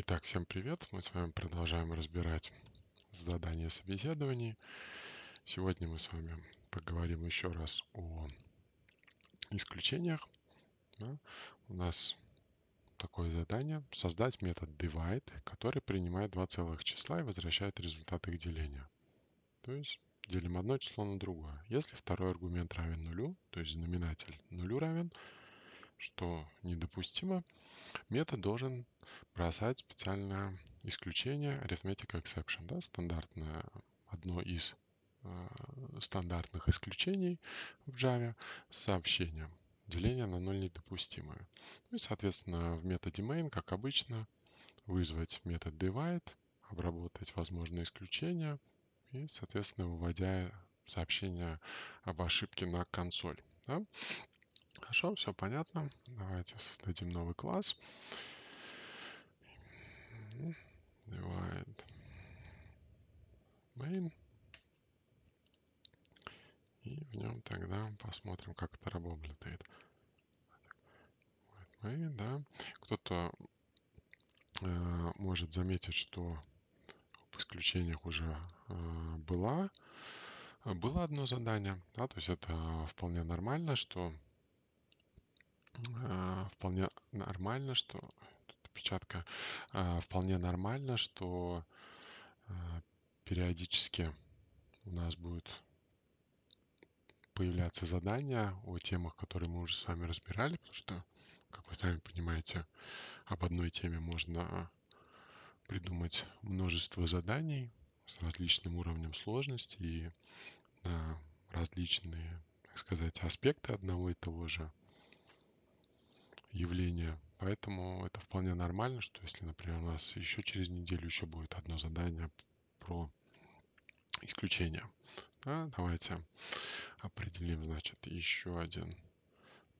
Итак, всем привет! Мы с вами продолжаем разбирать задания собеседований. Сегодня мы с вами поговорим еще раз о исключениях. Да? У нас такое задание – создать метод divide, который принимает два целых числа и возвращает результат их деления. То есть делим одно число на другое. Если второй аргумент равен нулю, то есть знаменатель нулю равен – что недопустимо, метод должен бросать специальное исключение arithmetic exception, да, стандартное одно из э, стандартных исключений в Java с сообщением деление на ноль недопустимое. Ну и, соответственно, в методе main, как обычно, вызвать метод divide, обработать возможные исключения и, соответственно, выводя сообщение об ошибке на консоль. Да? Хорошо, все понятно. Давайте создадим новый класс. Divide main. И в нем тогда посмотрим, как это работает. Main, да. Кто-то э, может заметить, что в исключениях уже э, была, э, было одно задание. Да, то есть это вполне нормально, что а, вполне нормально, что тут опечатка. А, вполне нормально, что а, периодически у нас будут появляться задания о темах, которые мы уже с вами разбирали, потому что, как вы сами понимаете, об одной теме можно придумать множество заданий с различным уровнем сложности и на различные, так сказать, аспекты одного и того же явление. Поэтому это вполне нормально, что если, например, у нас еще через неделю еще будет одно задание про исключение. Да, давайте определим, значит, еще один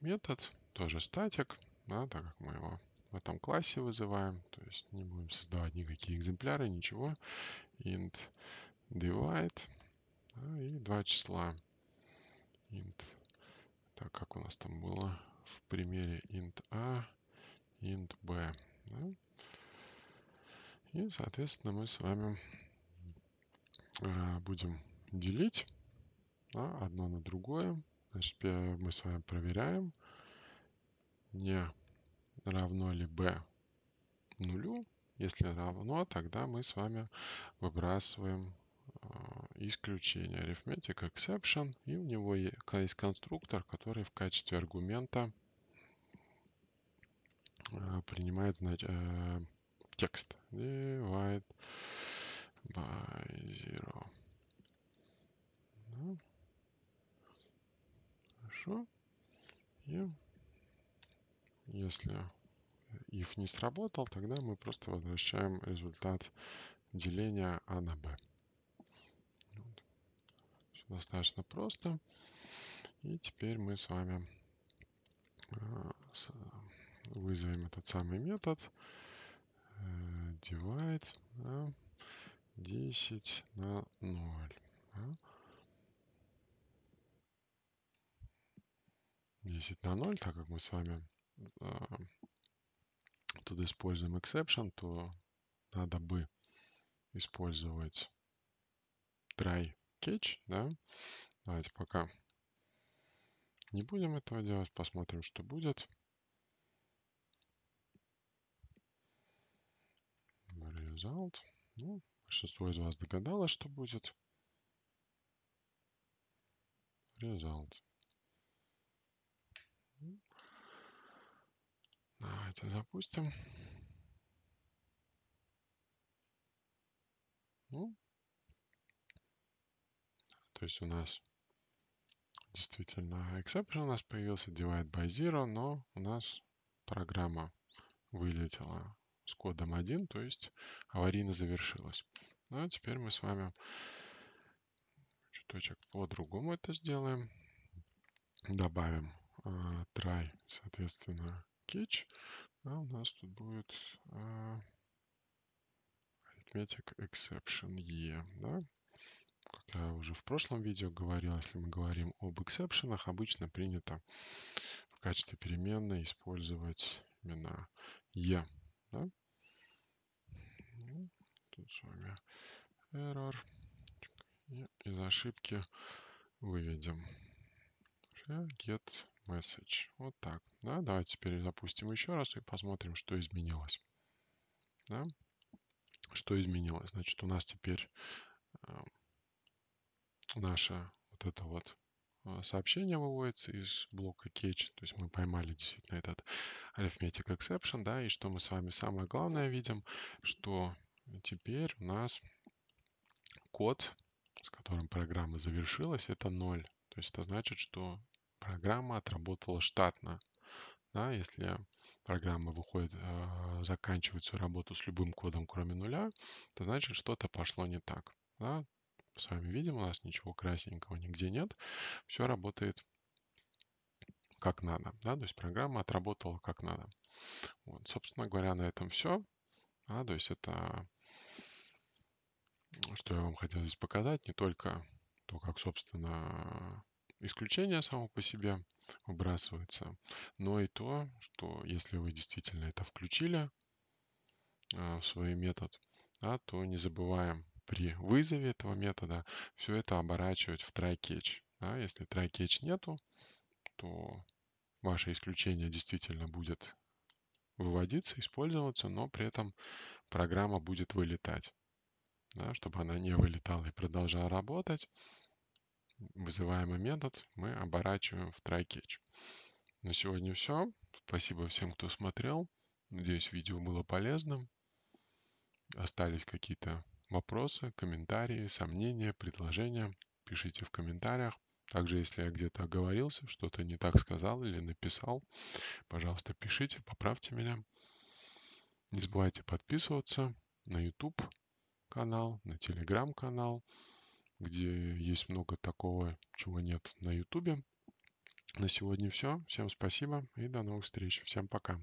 метод, тоже статик, да, так как мы его в этом классе вызываем, то есть не будем создавать никакие экземпляры, ничего. int divide да, и два числа int, так как у нас там было в примере int a, int b. Да? И, соответственно, мы с вами э, будем делить да, одно на другое. Значит, мы с вами проверяем, не равно ли b нулю. Если равно, тогда мы с вами выбрасываем Э, исключение арифметик exception, и у него есть конструктор, который в качестве аргумента э, принимает знач... Э, текст divide by zero. Да. Ну. Хорошо. И если if не сработал, тогда мы просто возвращаем результат деления А на Б достаточно просто. И теперь мы с вами э, вызовем этот самый метод э, divide да, 10 на 0. Да. 10 на 0, так как мы с вами а, тут используем exception, то надо бы использовать try кетч, да. Давайте пока не будем этого делать, посмотрим, что будет. Result. Ну, большинство из вас догадалось, что будет. Result. Давайте запустим. Ну, то есть у нас действительно exception у нас появился divide by zero, но у нас программа вылетела с кодом 1, то есть аварийно завершилась. Ну а теперь мы с вами чуточек по-другому это сделаем. Добавим э, try, соответственно, catch. А у нас тут будет э, а, arithmetic exception e. Да? как э, я уже в прошлом видео говорил, если мы говорим об эксепшенах, обычно принято в качестве переменной использовать именно e. Да? Ну, тут с вами error. Из ошибки выведем «Э, get message. Вот так. Да? Давайте теперь запустим еще раз и посмотрим, что изменилось. Да? Что изменилось? Значит, у нас теперь э, наше вот это вот а, сообщение выводится из блока catch, то есть мы поймали действительно этот arithmetic exception, да, и что мы с вами самое главное видим, что теперь у нас код, с которым программа завершилась, это 0. То есть это значит, что программа отработала штатно. Да, если программа выходит, а, заканчивает свою работу с любым кодом, кроме нуля, то значит, что-то пошло не так. Да? с вами видим, у нас ничего красненького нигде нет. Все работает как надо. Да? То есть программа отработала как надо. Вот, собственно говоря, на этом все. Да? То есть это, что я вам хотел здесь показать, не только то, как, собственно, исключение само по себе выбрасывается, но и то, что если вы действительно это включили а, в свой метод, да, то не забываем при вызове этого метода все это оборачивать в try catch. Да, если try catch нету, то ваше исключение действительно будет выводиться, использоваться, но при этом программа будет вылетать. Да, чтобы она не вылетала и продолжала работать, вызываемый метод мы оборачиваем в try catch. На сегодня все. Спасибо всем, кто смотрел. Надеюсь, видео было полезным. Остались какие-то Вопросы, комментарии, сомнения, предложения пишите в комментариях. Также, если я где-то оговорился, что-то не так сказал или написал, пожалуйста, пишите, поправьте меня. Не забывайте подписываться на YouTube канал, на Telegram канал, где есть много такого, чего нет на YouTube. На сегодня все. Всем спасибо и до новых встреч. Всем пока.